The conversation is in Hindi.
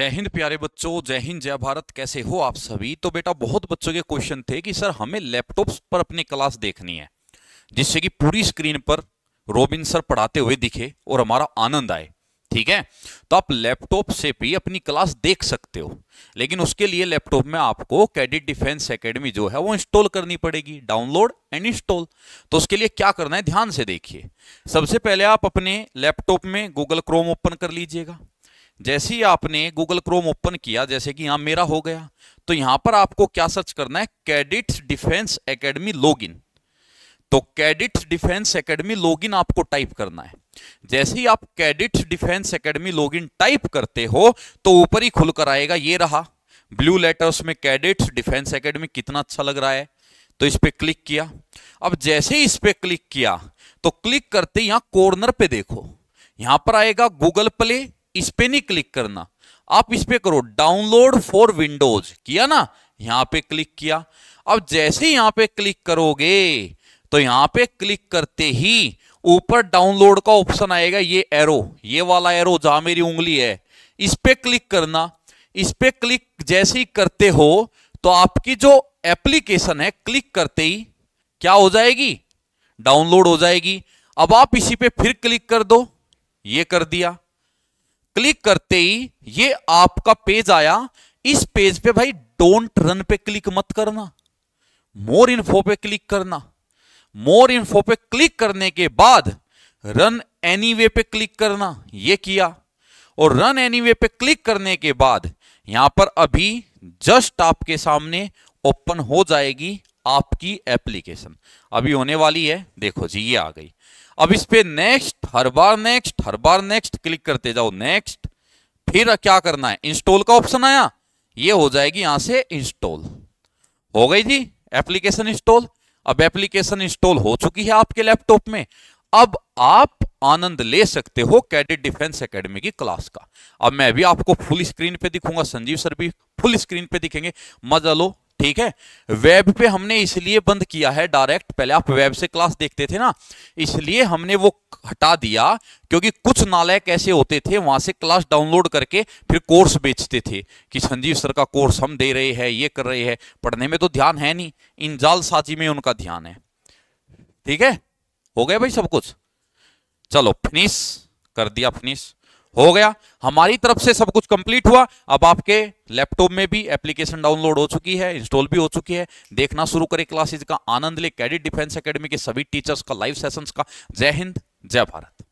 जय हिंद प्यारे बच्चों जय हिंद जय भारत कैसे हो आप सभी तो बेटा बहुत बच्चों के क्वेश्चन थे कि सर हमें लैपटॉप्स पर अपनी क्लास देखनी है जिससे कि पूरी स्क्रीन पर रोबिन सर पढ़ाते हुए दिखे और हमारा आनंद आए ठीक है तो आप लैपटॉप से भी अपनी क्लास देख सकते हो लेकिन उसके लिए लैपटॉप में आपको कैडिट डिफेंस एकेडमी जो है वो इंस्टॉल करनी पड़ेगी डाउनलोड एंड इंस्टॉल तो उसके लिए क्या करना है ध्यान से देखिए सबसे पहले आप अपने लैपटॉप में गूगल क्रोम ओपन कर लीजिएगा जैसे ही आपने गूगल क्रोम ओपन किया जैसे कि यहां मेरा हो गया तो यहां पर आपको क्या सर्च करना है कैडिट डिफेंस एकेडमी लॉगिन तो कैडिट डिफेंस एकेडमी लॉगिन आपको टाइप करना है जैसे ही आप cadet defence academy login type करते हो तो ऊपर ही खुलकर आएगा ये रहा ब्लू लेटर्स में कैडेट डिफेंस एकेडमी कितना अच्छा लग रहा है तो इस पर क्लिक किया अब जैसे ही इस पर क्लिक किया तो क्लिक करते यहां कॉर्नर पे देखो यहां पर आएगा गूगल प्ले इस पे नहीं क्लिक करना आप इस पे करो डाउनलोड फॉर विंडोज किया ना यहां पे क्लिक किया अब जैसे ही यहां पे क्लिक करोगे तो यहां पे क्लिक करते ही ऊपर डाउनलोड का ऑप्शन आएगा ये एरो ये वाला एरो जहां मेरी उंगली है इस पे क्लिक करना इस पे क्लिक जैसे ही करते हो तो आपकी जो एप्लीकेशन है क्लिक करते ही क्या हो जाएगी डाउनलोड हो जाएगी अब आप इसी पे फिर क्लिक कर दो ये कर दिया क्लिक करते ही ये आपका पेज आया इस पेज पे भाई डोंट रन पे क्लिक मत करना मोर इन्फो पे क्लिक करना मोर इन्फो पे क्लिक करने के बाद रन एनी वे पे क्लिक करना ये किया और रन एनी वे पे क्लिक करने के बाद यहां पर अभी जस्ट आपके सामने ओपन हो जाएगी आपकी एप्लीकेशन अभी होने वाली है देखो जी ये आ गई अब इस पे नेक्स्ट हर बार नेक्स्ट हर बार नेक्स्ट क्लिक करते जाओ नेक्स्ट फिर क्या करना है इंस्टॉल का ऑप्शन आया ये हो जाएगी यहां से इंस्टॉल हो गई जी एप्लीकेशन इंस्टॉल अब एप्लीकेशन इंस्टॉल हो चुकी है आपके लैपटॉप में अब आप आनंद ले सकते हो कैडेट डिफेंस एकेडमी की क्लास का अब मैं भी आपको फुल स्क्रीन पे दिखूंगा संजीव सर भी फुल स्क्रीन पे दिखेंगे मजा लो ठीक है वेब पे हमने इसलिए बंद किया है डायरेक्ट पहले आप वेब से क्लास देखते थे ना इसलिए हमने वो हटा दिया क्योंकि कुछ नालायक ऐसे होते थे वहां से क्लास डाउनलोड करके फिर कोर्स बेचते थे कि संजीव सर का कोर्स हम दे रहे हैं ये कर रहे हैं पढ़ने में तो ध्यान है नहीं इन जालसाजी में उनका ध्यान है ठीक है हो गया भाई सब कुछ चलो फिनिश कर दिया फिनिश हो गया हमारी तरफ से सब कुछ कंप्लीट हुआ अब आपके लैपटॉप में भी एप्लीकेशन डाउनलोड हो चुकी है इंस्टॉल भी हो चुकी है देखना शुरू करें क्लासेज का आनंद ले कैडिट डिफेंस अकेडमी के सभी टीचर्स का लाइव सेशंस का जय हिंद जय भारत